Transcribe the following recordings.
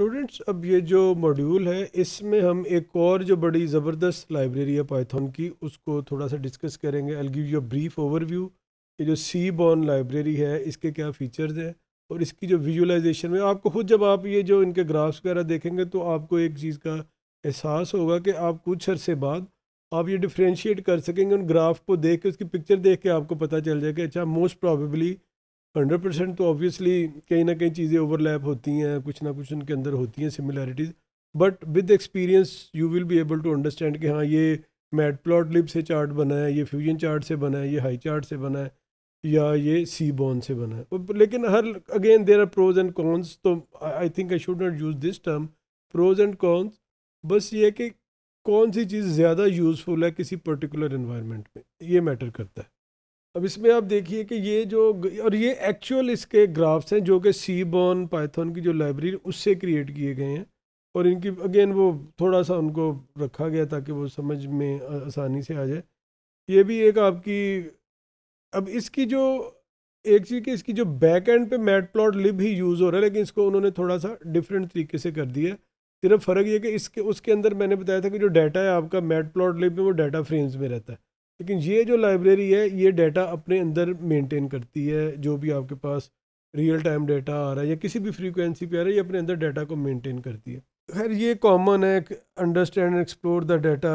Students अब ये जो मॉड्यूल है इसमें हम एक और जो बड़ी ज़बरदस्त लाइब्रेरी है पाइथन की उसको थोड़ा सा डिस्कस करेंगे I give you brief overview ये जो सी बॉन लाइब्रेरी है इसके क्या फ़ीचर्स हैं और इसकी जो विजुलाइजेशन में आपको खुद जब आप ये जो इनके ग्राफ्स वगैरह देखेंगे तो आपको एक चीज़ का एहसास होगा कि आप कुछ अरसे बाद आप ये डिफ्रेंशिएट कर सकेंगे उन ग्राफ को देख के उसकी पिक्चर देख के आपको पता चल जाएगा अच्छा मोस्ट प्रॉबेबली हंड्रेड परसेंट तो ऑब्वियसली कहीं ना कहीं चीज़ें ओवरलैप होती हैं कुछ ना कुछ उनके अंदर होती हैं similarities but with experience you will be able to understand कि हाँ ये मैट प्लॉट लिप से चार्ट बना है ये फ्यूजन चार्ट से बना है ये हाई चार्ट से बना है या ये सी बॉन से बना है लेकिन हर again there are pros and cons तो I think I should not use this term pros and cons बस ये कि कौन सी चीज़ ज़्यादा यूज़फुल है किसी पर्टिकुलर इन्वायरमेंट में ये मैटर करता है अब इसमें आप देखिए कि ये जो और ये एक्चुअल इसके ग्राफ्स हैं जो कि सी बॉन पाइथन की जो लाइब्रेरी उससे क्रिएट किए गए हैं और इनकी अगेन वो थोड़ा सा उनको रखा गया ताकि वो समझ में आसानी से आ जाए ये भी एक आपकी अब इसकी जो एक चीज़ की इसकी जो बैक एंड पे मैट प्लॉट लिब ही यूज़ हो रहा है लेकिन इसको उन्होंने थोड़ा सा डिफरेंट तरीके से कर दिया सिर्फ फ़र्क ये कि इसके उसके अंदर मैंने बताया था कि जो डाटा है आपका मैट प्लॉट लिब में वो डाटा फ्रेम्स में रहता है लेकिन ये जो लाइब्रेरी है ये डाटा अपने अंदर मेंटेन करती है जो भी आपके पास रियल टाइम डाटा आ रहा है या किसी भी फ्रीक्वेंसी पे आ रहा है ये अपने अंदर डाटा को मेंटेन करती है खैर ये कॉमन है understand and explore the data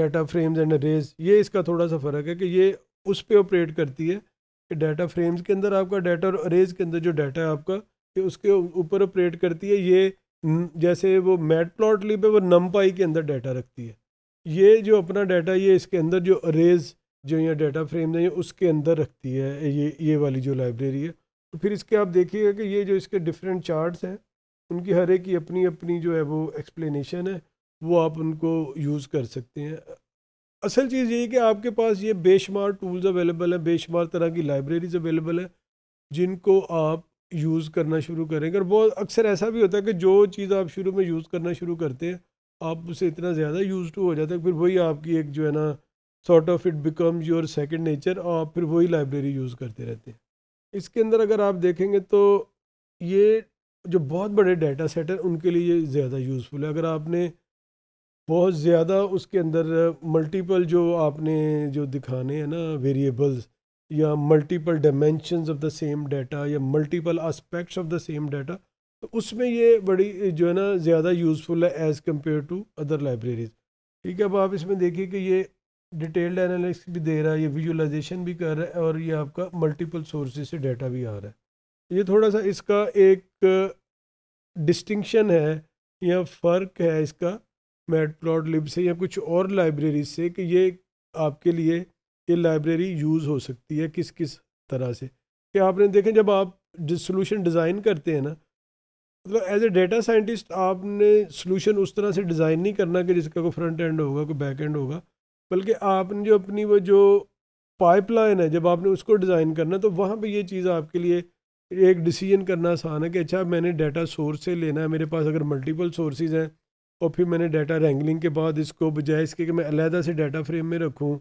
data frames and rage ये इसका थोड़ा सा फ़र्क है कि ये उस पर ऑपरेट करती है कि डाटा फ्रेम्स के अंदर आपका डाटा और अरेज के अंदर जो डाटा है आपका ये उसके ऊपर ऑपरेट करती है ये जैसे वो मैट लिप है वो नम के अंदर डाटा रखती है ये जो अपना डाटा ये इसके अंदर जो अरेज जो या डाटा फ्रेम है उसके अंदर रखती है ये ये वाली जो लाइब्रेरी है तो फिर इसके आप देखिएगा कि ये जो इसके डिफरेंट चार्ट्स हैं उनकी हर एक की अपनी अपनी जो है वो एक्सप्लेनेशन है वो आप उनको यूज़ कर सकते हैं असल चीज़ ये है कि आपके पास ये बेशुमार टूल्स अवेलेबल हैं बेशुमार तरह की लाइब्रेरीज अवेलेबल हैं जिनको आप यूज़ करना शुरू करेंगे और बहुत अक्सर ऐसा भी होता है कि जो चीज़ आप शुरू में यूज़ करना शुरू करते हैं आप उसे इतना ज़्यादा यूज टू तो हो जाता है फिर वही आपकी एक जो है ना sort of it becomes your second nature और आप फिर वही लाइब्रेरी यूज़ करते रहते हैं इसके अंदर अगर आप देखेंगे तो ये जो बहुत बड़े डाटा सेट हैं उनके लिए ज़्यादा यूज़फुल है अगर आपने बहुत ज़्यादा उसके अंदर मल्टीपल जो आपने जो दिखाने हैं ना वेरिएबल्स या multiple dimensions of the same data या multiple aspects of the same data तो उसमें ये बड़ी जो है ना ज़्यादा यूज़फुल है as compare to other libraries ठीक है अब आप इसमें देखिए कि ये डिटेल्ड एनालिसिस भी दे रहा है ये विजुअलाइजेशन भी कर रहा है और ये आपका मल्टीपल सोर्सेज से डाटा भी आ रहा है ये थोड़ा सा इसका एक डिस्टिंक्शन है या फ़र्क है इसका मैट प्लॉट लिब से या कुछ और लाइब्रेरी से कि ये आपके लिए ये लाइब्रेरी यूज़ हो सकती है किस किस तरह से कि आपने देखें जब आप सोलूशन डिज़ाइन करते हैं ना मतलब एज ए डेटा साइंटिस्ट आपने सोल्यूशन उस तरह से डिज़ाइन नहीं करना कि जिसका कोई फ्रंट एंड होगा कोई बैक एंड होगा बल्कि आपने जो अपनी वो जो पाइपलाइन है जब आपने उसको डिज़ाइन करना तो वहाँ पे ये चीज़ आपके लिए एक डिसीजन करना आसान है कि अच्छा मैंने डाटा सोर्स से लेना है मेरे पास अगर मल्टीपल सोर्सेज हैं और फिर मैंने डाटा रैंगलिंग के बाद इसको बजाय इसके कि मैं अलहदा से डाटा फ्रेम में रखूँ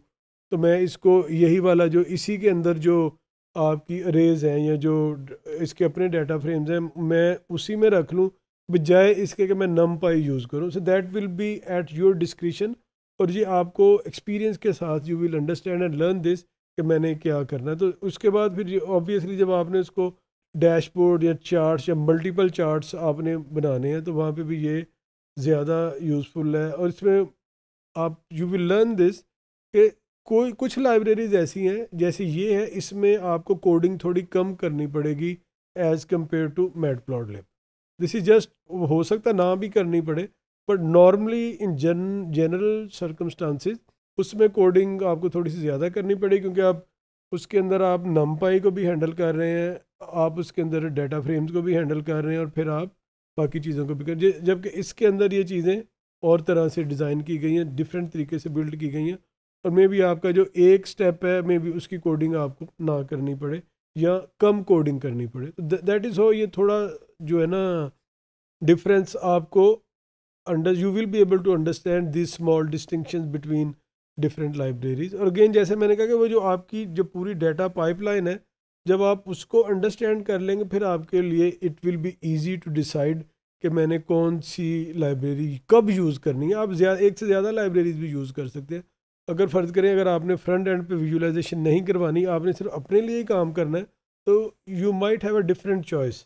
तो मैं इसको यही वाला जो इसी के अंदर जो आपकी अरेज हैं या जो इसके अपने डाटा फ्रेम्स हैं मैं उसी में रख लूँ बजाय इसके कि मैं नम पाई यूज़ करूँ so that will be at your discretion और ये आपको एक्सपीरियंस के साथ you will understand and learn this कि मैंने क्या करना है तो उसके बाद फिर ऑब्वियसली जब आपने उसको डैशबोर्ड या चार्ट्स या मल्टीपल चार्ट्स आपने बनाने हैं तो वहाँ पे भी ये ज़्यादा यूज़फुल है और इसमें आप यू विल लर्न दिस कि कोई कुछ लाइब्रेरीज ऐसी हैं जैसे ये है इसमें आपको कोडिंग थोड़ी कम करनी पड़ेगी as compare to matplotlib this is just हो सकता ना भी करनी पड़े बट नॉर्मली इन जन जनरल सर्कमस्टांसिस उसमें कोडिंग आपको थोड़ी सी ज़्यादा करनी पड़ेगी क्योंकि आप उसके अंदर आप नम को भी हैंडल कर रहे हैं आप उसके अंदर डाटा फ्रेम्स को भी हैंडल कर रहे हैं और फिर आप बाकी चीज़ों को भी कर जबकि इसके अंदर ये चीज़ें और तरह से डिज़ाइन की गई हैं डिफरेंट तरीके से बिल्ड की गई हैं और मे बी आपका जो एक स्टेप है मे बी उसकी कोडिंग आपको ना करनी पड़े या कम कोडिंग करनी पड़े तो दैट इज़ हो ये थोड़ा जो है ना डिफरेंस आपको under you will be able to understand this small distinction between different libraries और अगेन जैसे मैंने कहा कि वो जो आपकी जो पूरी डाटा पाइपलाइन है जब आप उसको अंडरस्टैंड कर लेंगे फिर आपके लिए it will be easy to decide कि मैंने कौन सी लाइब्रेरी कब यूज़ करनी है आप ज़्यादा एक से ज़्यादा लाइब्रेरीज भी यूज़ कर सकते हैं अगर फ़र्ज़ करें अगर आपने फ्रंट एंड पे विजुलाइजेशन नहीं करवानी आपने सिर्फ अपने लिए ही काम करना है तो you might have a different choice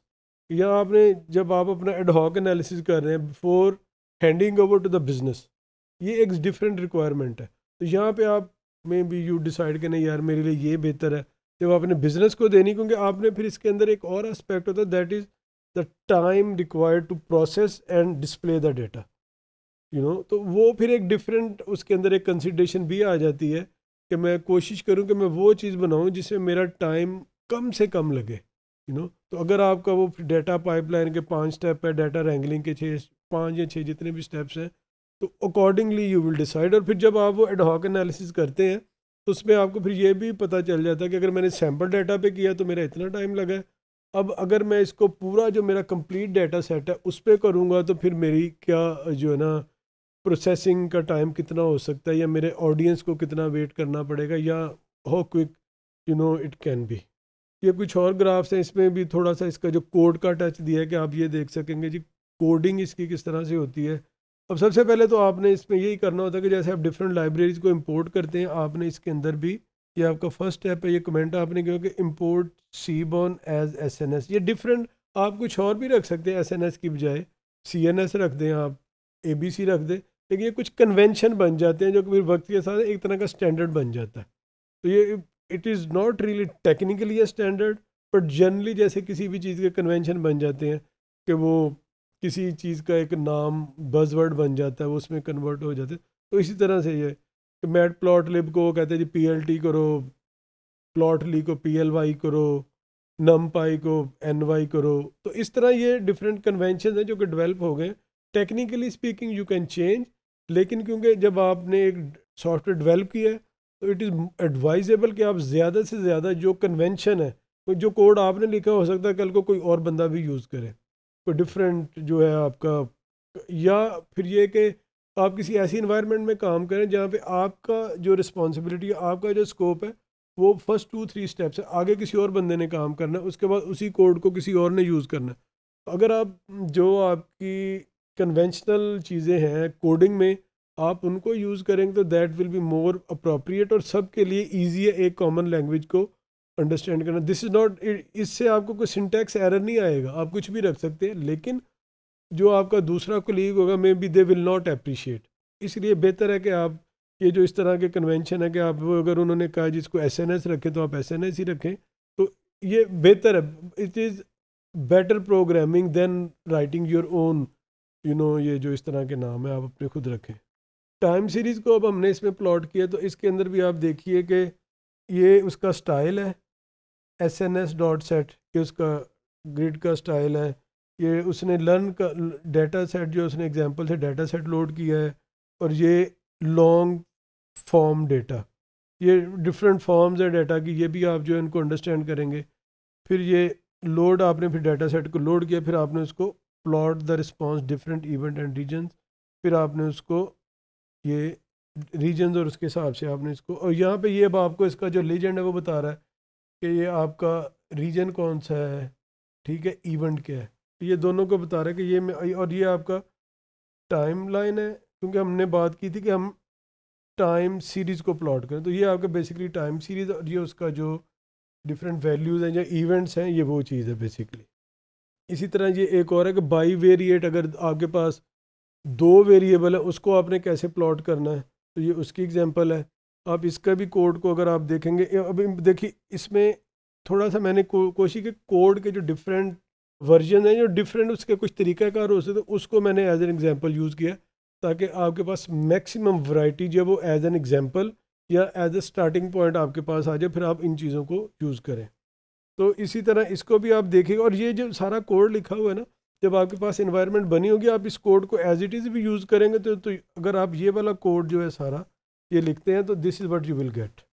या आपने जब आप अपना एडहॉक एनालिसिस कर रहे हैं before handing over to the business ये एक डिफरेंट रिक्वायरमेंट है तो यहाँ पे आप मे बी यू डिसाइड करें यार मेरे लिए ये बेहतर है जब आपने बिज़नेस को देनी क्योंकि आपने फिर इसके अंदर एक और एस्पेक्ट होता है that is the time required to process and display the data you you know know, तो वो फिर एक डिफरेंट उसके अंदर एक कंसिड्रेशन भी आ जाती है कि मैं कोशिश करूँ कि मैं वो चीज़ बनाऊँ जिसमें मेरा टाइम कम से कम लगे यू you नो know? तो अगर आपका वो डाटा पाइपलाइन के पांच स्टेप है डाटा रैंगलिंग के छः पाँच या छः जितने भी स्टेप्स हैं तो अकॉर्डिंगली यू विल डिसाइड और फिर जब आप वो एडहॉक एनालिसिस करते हैं तो उसमें आपको फिर ये भी पता चल जाता है कि अगर मैंने सैम्पल डाटा पे किया तो मेरा इतना टाइम लगा है अब अगर मैं इसको पूरा जो मेरा कम्प्लीट डाटा सेट है उस पर करूँगा तो फिर मेरी क्या जो है ना प्रोसेसिंग का टाइम कितना हो सकता है या मेरे ऑडियंस को कितना वेट करना पड़ेगा या हो quick you know it can be ये कुछ और ग्राफ्स हैं इसमें भी थोड़ा सा इसका जो कोड का टच दिया है कि आप ये देख सकेंगे जी कोडिंग इसकी किस तरह से होती है अब सबसे पहले तो आपने इसमें यही करना होता है कि जैसे आप डिफरेंट लाइब्रेरीज को इम्पोर्ट करते हैं आपने इसके अंदर भी ये आपका फर्स्ट स्टेप है ये कमेंट आपने क्योंकि import seaborn as S N S ये डिफरेंट आप कुछ और भी रख सकते हैं एस एन एस की बजाय सी एन एस रख दें आप ए बी सी रख दें लेकिन ये कुछ कन्वेंशन बन जाते हैं जो कि फिर वक्त के साथ एक तरह का स्टैंडर्ड बन जाता है तो ये it is not really technically a standard but generally जैसे किसी भी चीज़ के कन्वेंशन बन जाते हैं कि वो किसी चीज़ का एक नाम बजवर्ड बन जाता है वो उसमें कन्वर्ट हो जाते हैं तो इसी तरह से ये कि मैट प्लॉट लिब को कहते हैं जी पी एल टी करो प्लॉट ली को पी एल वाई करो नम पाई को एन वाई करो तो इस तरह ये डिफरेंट कन्वेंशन हैं जो कि डेवलप हो गए technically speaking you can change लेकिन क्योंकि जब आपने एक सॉफ्टवेयर डेवलप किया है तो इट इज़ एडवाइजेबल कि आप ज़्यादा से ज़्यादा जो कन्वेंशन है जो कोड आपने लिखा हो सकता है कल को कोई और बंदा भी यूज़ करे कोई डिफरेंट जो है आपका या फिर ये कि आप किसी ऐसी इन्वायरमेंट में काम करें जहाँ पे आपका जो रिस्पॉन्सिबिलिटी आपका जो स्कोप है वो फर्स्ट टू थ्री स्टेप्स है आगे किसी और बंदे ने काम करना है उसके बाद उसी कोड को किसी और ने यूज़ करना है अगर आप जो आपकी कन्वेंशनल चीज़ें हैं कोडिंग में आप उनको यूज़ करेंगे तो that will be more appropriate और सब के लिए ईजी है एक कॉमन लैंग्वेज को अंडरस्टैंड करना दिस इज़ नॉट इससे आपको कोई सिंटैक्स एरर नहीं आएगा आप कुछ भी रख सकते हैं लेकिन जो आपका दूसरा कोलीग होगा maybe they will not appreciate इसलिए बेहतर है कि आप ये जो इस तरह के कन्वेंशन है कि आप अगर उन्होंने कहा जिसको एस एन एस रखें तो आप एस एन एस ही रखें तो ये बेहतर है it is better programming than writing your own you know ये जो इस तरह के नाम है आप अपने खुद रखें टाइम सीरीज़ को अब हमने इसमें प्लॉट किया तो इसके अंदर भी आप देखिए कि ये उसका स्टाइल है S N S dot set ये उसका ग्रिड का स्टाइल है ये उसने लर्न का डाटा सेट जो उसने एग्जांपल से डाटा सेट लोड किया है और ये लॉन्ग फॉर्म डेटा ये डिफरेंट फॉर्म्स हैं डाटा की ये भी आप जो है इनको अंडरस्टैंड करेंगे फिर ये लोड आपने फिर डाटा सेट को लोड किया फिर आपने उसको plot the response different event and region फिर आपने उसको ये रीजन और उसके हिसाब से आपने इसको और यहाँ पे ये अब आपको इसका जो लीजेंड है वो बता रहा है कि ये आपका रीजन कौन सा है ठीक है इवेंट क्या है तो ये दोनों को बता रहा है कि ये और ये आपका टाइम लाइन है क्योंकि हमने बात की थी कि हम टाइम सीरीज़ को प्लॉट करें तो ये आपका बेसिकली टाइम सीरीज़ और ये उसका जो डिफरेंट वैल्यूज़ हैं या इवेंट्स हैं ये वो चीज़ है बेसिकली इसी तरह ये एक और है कि बाई वेरिएट अगर आपके पास दो वेरिएबल है उसको आपने कैसे प्लॉट करना है तो ये उसकी एग्जांपल है आप इसका भी कोड को अगर आप देखेंगे अब देखिए इसमें थोड़ा सा मैंने कोशिश की कोड के जो डिफरेंट वर्जन है जो डिफरेंट उसके कुछ तरीक़ाकार हो सकते उसको मैंने एज एन एग्जाम्पल यूज़ किया ताकि आपके पास मैक्सिमम वराइटी जो वो एज एन एग्जाम्पल या एज ए स्टार्टिंग पॉइंट आपके पास आ जाए फिर आप इन चीज़ों को यूज़ करें तो इसी तरह इसको भी आप देखेंगे और ये जो सारा कोड लिखा हुआ है ना जब आपके पास इन्वायरमेंट बनी होगी आप इस कोड को एज इट इज़ भी यूज़ करेंगे तो, तो अगर आप ये वाला कोड जो है सारा ये लिखते हैं तो this is what you will gate